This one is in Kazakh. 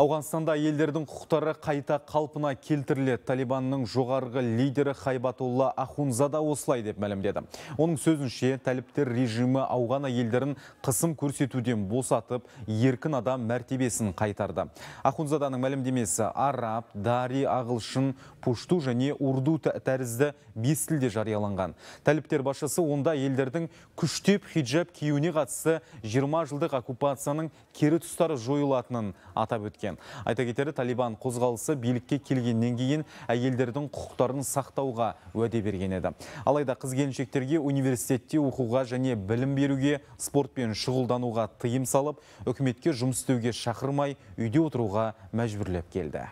Ауғанстанда елдердің құқықтары қайта қалпына келтіріледі. Талибанның жоғарғы лидері Хайбатулла Ахунзада осылай деп мәлімдеді. Оның сөзінше, тәліптер режимі Ауғана елдерін қысым көрсетуден босатып, еркін адам мәртебесін қайтарды. Ахунзаданың мәлімдемесі араб, дари, ағылшын, пушту және урду тәрізді бес тілде жарияланған. Тәліптер басшысы онда елдердің күштеп хиджаб киюіне қатысты 20 жылдық оккупацияның кері тұстары жойылатынын атап өткен айта кетері талибан қозғалысы билікке келгеннен кейін әйелдердің құқықтарын сақтауға уәде берген еді алайда қыз келіншектерге университетте оқуға және білім беруге спортпен шұғылдануға тыйым салып үкіметке жұмыс істеуге шақырмай үйде отыруға мәжбүрлеп келді